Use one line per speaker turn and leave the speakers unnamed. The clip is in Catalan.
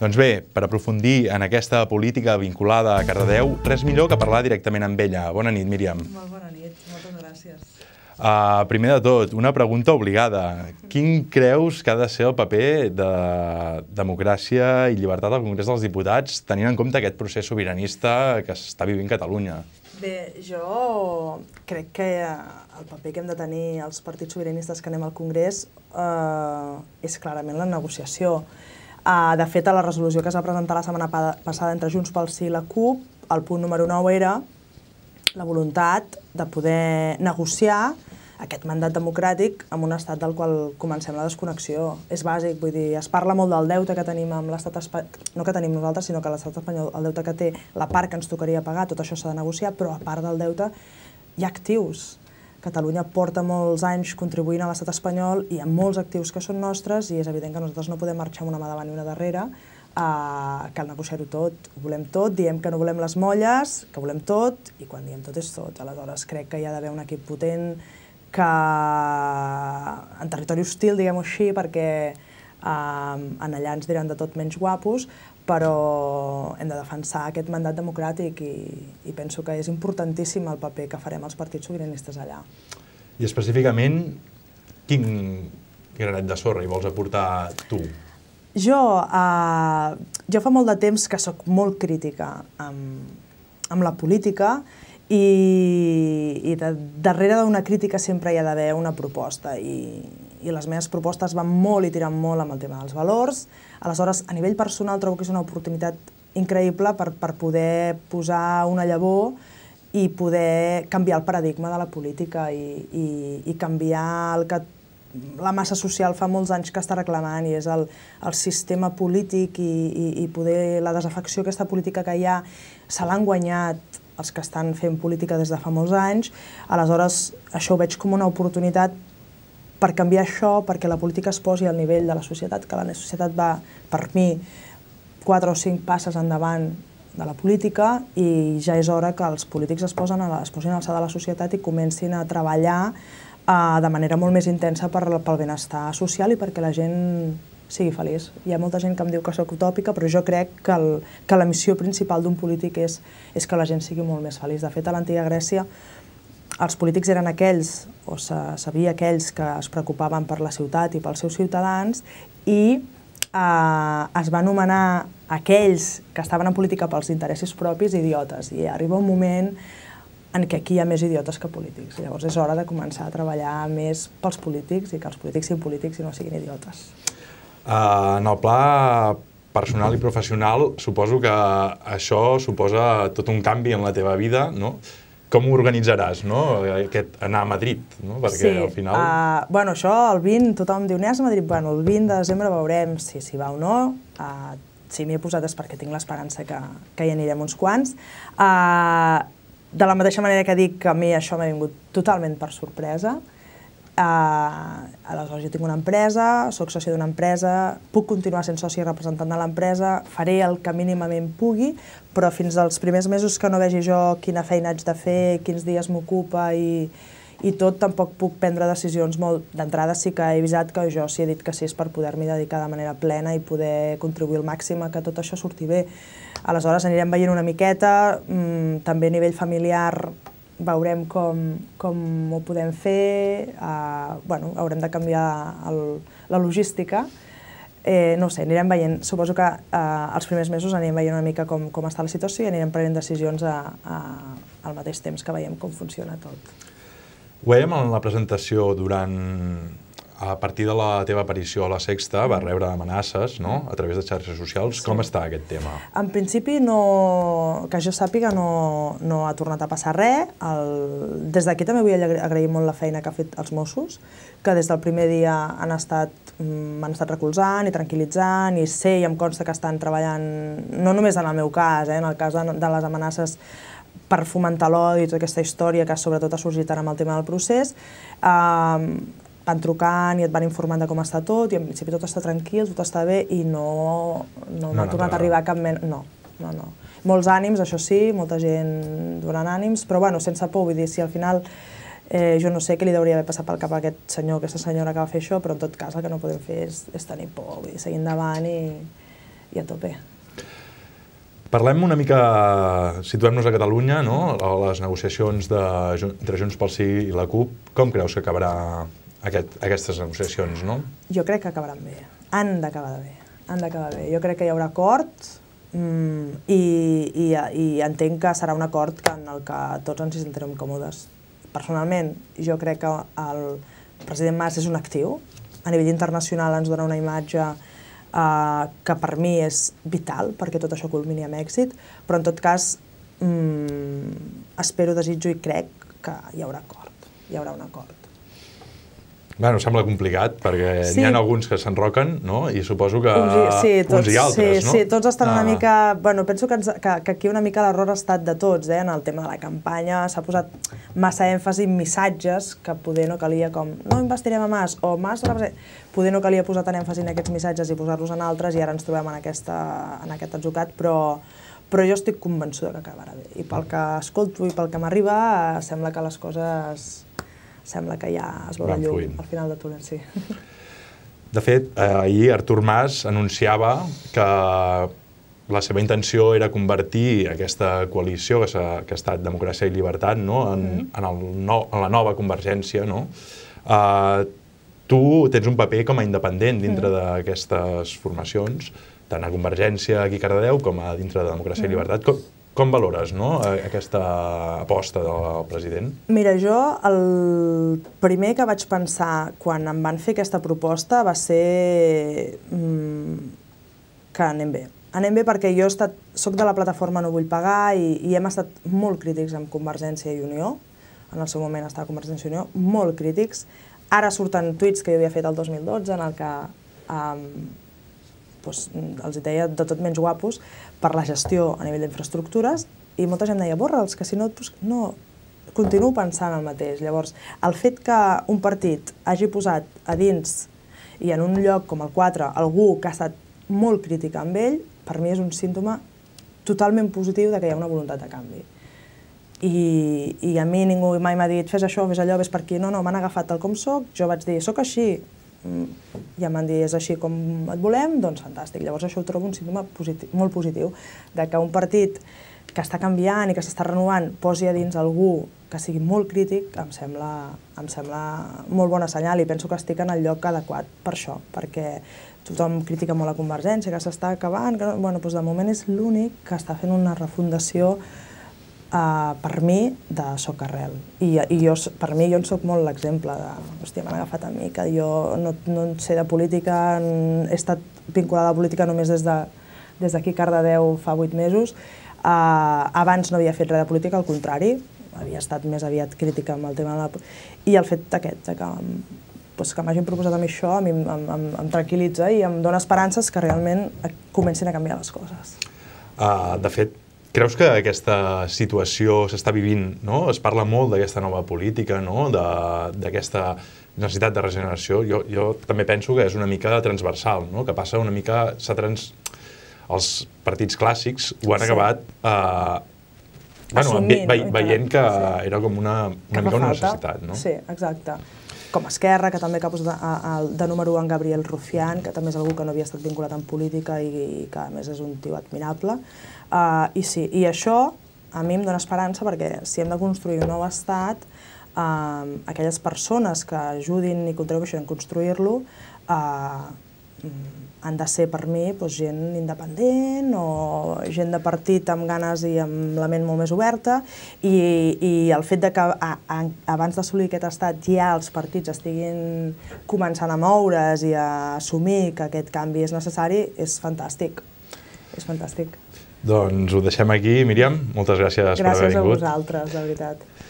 Doncs bé, per aprofundir en aquesta política vinculada a Cardedeu, res millor que parlar directament amb ella. Bona nit, Míriam. Molt bona nit, moltes gràcies. Uh, primer de tot, una pregunta obligada. Quin creus que ha de ser el paper de democràcia i llibertat al Congrés dels Diputats, tenint en compte aquest procés sobiranista que s'està vivint a Catalunya?
Bé, jo crec que el paper que hem de tenir els partits sobiranistes que anem al Congrés eh, és clarament la negociació. Eh, de fet, a la resolució que es va presentar la setmana passada entre Junts pel Sí i la CUP, el punt número 9 era la voluntat de poder negociar aquest mandat democràtic amb un estat del qual comencem la desconnexió. És bàsic, vull dir, es parla molt del deute que tenim amb l'estat espanyol, no que tenim nosaltres, sinó que l'estat espanyol, el deute que té, la part que ens tocaria pagar, tot això s'ha de negociar, però a part del deute hi ha actius Catalunya porta molts anys contribuint a l'estat espanyol i hi ha molts actius que són nostres i és evident que nosaltres no podem marxar amb una mà davant i una darrere, eh, cal negociar-ho tot, ho volem tot, diem que no volem les molles, que volem tot, i quan diem tot és tot. Aleshores crec que hi ha d'haver un equip potent que en territori hostil, diguem-ho així, perquè en allà ens diran de tot menys guapos, però hem de defensar aquest mandat democràtic i, i penso que és importantíssim el paper que farem els partits sobiranistes allà.
I específicament, quin granet de sorra hi vols aportar tu?
Jo, eh, jo fa molt de temps que sóc molt crítica amb, amb la política i, i de, darrere d'una crítica sempre hi ha d'haver una proposta i, i les meves propostes van molt i tiren molt amb el tema dels valors. Aleshores, a nivell personal trobo que és una oportunitat increïble per, per poder posar una llavor i poder canviar el paradigma de la política i, i, i canviar el que la massa social fa molts anys que està reclamant i és el, el sistema polític i, i, i poder la desafecció aquesta política que hi ha se l'han guanyat els que estan fent política des de fa molts anys. Aleshores, això ho veig com una oportunitat per canviar això, perquè la política es posi al nivell de la societat, que la societat va, per mi, quatre o cinc passes endavant de la política i ja és hora que els polítics es, posen a la, es posin a l'alçada de la societat i comencin a treballar eh, de manera molt més intensa per, pel benestar social i perquè la gent sigui feliç. Hi ha molta gent que em diu que sóc utòpica, però jo crec que, el, que la missió principal d'un polític és, és que la gent sigui molt més feliç. De fet, a l'antiga Grècia els polítics eren aquells o se, sabia aquells que es preocupaven per la ciutat i pels seus ciutadans i eh, es va anomenar aquells que estaven en política pels interessos propis idiotes i arriba un moment en què aquí hi ha més idiotes que polítics. Llavors és hora de començar a treballar més pels polítics i que els polítics siguin polítics i no siguin idiotes.
Uh, en el pla personal i professional, suposo que això suposa tot un canvi en la teva vida, no? com ho organitzaràs, no? Aquest anar a Madrid, no? Perquè sí. al final... Uh,
bueno, això, el 20, tothom diu, aniràs a Madrid? Bueno, el 20 de desembre veurem si, si va o no. Uh, si m'hi he posat és perquè tinc l'esperança que, que hi anirem uns quants. Uh, de la mateixa manera que dic que a mi això m'ha vingut totalment per sorpresa, uh, Uh, aleshores jo tinc una empresa, sóc soci d'una empresa, puc continuar sent soci i representant de l'empresa, faré el que mínimament pugui, però fins als primers mesos que no vegi jo quina feina haig de fer, quins dies m'ocupa i, i tot, tampoc puc prendre decisions molt... D'entrada sí que he avisat que jo sí si he dit que sí és per poder-m'hi dedicar de manera plena i poder contribuir al màxim a que tot això surti bé. Aleshores anirem veient una miqueta, mm, també a nivell familiar veurem com, com ho podem fer, eh, bueno, haurem de canviar el, la logística, eh, no sé, anirem veient, suposo que eh, els primers mesos anirem veient una mica com, com està la situació i anirem prenent decisions a, a, al mateix temps que veiem com funciona tot.
Ho veiem en la presentació durant a partir de la teva aparició a la Sexta va mm. rebre amenaces no? a través de xarxes socials. Sí. Com està aquest tema?
En principi, no, que jo sàpiga, no, no ha tornat a passar res. El, des d'aquí també vull agrair molt la feina que ha fet els Mossos, que des del primer dia han estat m'han mm, estat recolzant i tranquil·litzant i sé i em consta que estan treballant, no només en el meu cas, eh, en el cas de, de les amenaces per fomentar l'odi i tota aquesta història que sobretot ha sorgit ara amb el tema del procés, eh, van trucant i et van informant de com està tot i en principi tot està tranquil, tot està bé i no, no, no m'ha no, tornat a arribar cap mena... No, no, no. Molts ànims, això sí, molta gent donant ànims, però bueno, sense por, vull dir, si al final eh, jo no sé què li hauria d'haver passat pel cap a aquest senyor, aquesta senyora que va fer això, però en tot cas el que no podem fer és, és tenir por, vull dir, seguir endavant i,
i a tope. Parlem una mica, situem-nos a Catalunya, no? a les negociacions de, entre Junts pel Sí i la CUP. Com creus que acabarà aquest, aquestes negociacions, no?
Jo crec que acabaran bé. Han d'acabar bé. Han d'acabar bé. Jo crec que hi haurà acord mm, i, i, i entenc que serà un acord que en el que tots ens hi sentirem còmodes. Personalment, jo crec que el president Mas és un actiu. A nivell internacional ens dona una imatge eh, que per mi és vital perquè tot això culmini amb èxit, però en tot cas mm, espero, desitjo i crec que hi haurà acord. Hi haurà un acord.
Bueno, sembla complicat, perquè sí. n'hi ha alguns que s'enroquen, no? I suposo que uns i, sí, tots, uns i altres, sí, no? Sí, tots estan ah. una mica...
Bueno, penso que, ens, que, que aquí una mica l'error ha estat de tots, eh? En el tema de la campanya s'ha posat massa èmfasi en missatges que poder no calia com no investirem a Mas o Mas... Poder no calia posar tant èmfasi en aquests missatges i posar-los en altres i ara ens trobem en, aquesta, en aquest atzucat, però però jo estic convençuda que acabarà bé. I pel que escolto i pel que m'arriba, eh, sembla que les coses sembla que ja es veu la llum fluint. al final de túnel, sí.
De fet, eh, ahir Artur Mas anunciava que la seva intenció era convertir aquesta coalició que, ha, que ha estat Democràcia i Llibertat no? en, mm -hmm. en, el no, en la nova Convergència. No? Uh, tu tens un paper com a independent dintre mm -hmm. d'aquestes formacions, tant a Convergència aquí a Cardedeu com a dintre de Democràcia mm -hmm. i mhm. Llibertat. Com, com valores no, eh, aquesta aposta del president?
Mira, jo el primer que vaig pensar quan em van fer aquesta proposta va ser mm, que anem bé. Anem bé perquè jo he estat, soc de la plataforma No vull pagar i, i hem estat molt crítics amb Convergència i Unió, en el seu moment estava Convergència i Unió, molt crítics. Ara surten tuits que jo havia fet el 2012 en el que um, doncs, els deia de tot menys guapos per la gestió a nivell d'infraestructures i molta gent deia, borra'ls, que si no, doncs, no, continuo pensant el mateix. Llavors, el fet que un partit hagi posat a dins i en un lloc com el 4 algú que ha estat molt crític amb ell, per mi és un símptoma totalment positiu de que hi ha una voluntat de canvi. I, i a mi ningú mai m'ha dit fes això, fes allò, vés per aquí. No, no, m'han agafat tal com sóc, jo vaig dir sóc així, ja m'han dit és així com et volem, doncs fantàstic. Llavors això ho trobo un símptoma positiu, molt positiu, de que un partit que està canviant i que s'està renovant posi a dins algú que sigui molt crític, em sembla, em sembla molt bona senyal i penso que estic en el lloc adequat per això, perquè tothom critica molt la Convergència, que s'està acabant, que bueno, doncs de moment és l'únic que està fent una refundació Uh, per mi, de soc arrel. I, i jo, per mi jo en sóc molt l'exemple de, hòstia, m'han agafat a mi, que jo no, no en sé de política, he estat vinculada a la política només des de, des d'aquí Cardedeu fa vuit mesos. Uh, abans no havia fet res de política, al contrari, havia estat més aviat crítica amb el tema de la... I el fet aquest, que, pues, que m'hagin proposat a mi això, a mi em, em, em, tranquil·litza i em dona esperances que realment eh, comencin a canviar les coses.
Uh, de fet, Creus que aquesta situació s'està vivint, no? Es parla molt d'aquesta nova política, no? D'aquesta necessitat de regeneració. Jo, jo també penso que és una mica transversal, no? Que passa una mica... trans... Els partits clàssics ho han sí. acabat eh,
bueno, Assumint, ve, ve, veient que sí.
era com una, una que mica una falta. necessitat, no? Sí,
exacte com Esquerra, que també cap de, de número 1 en Gabriel Rufián, que també és algú que no havia estat vinculat en política i, i que a més és un tio admirable. Uh, I sí, i això a mi em dona esperança perquè si hem de construir un nou estat, uh, aquelles persones que ajudin i contribueixen a construir-lo uh, han de ser per mi doncs, gent independent o gent de partit amb ganes i amb la ment molt més oberta i, i el fet de que a, a, abans d'assolir aquest estat ja els partits estiguin començant a moure's i a assumir que aquest canvi és necessari és fantàstic, és fantàstic.
Doncs ho deixem aquí, Míriam. Moltes gràcies, gràcies per haver vingut. Gràcies
a vosaltres, de veritat.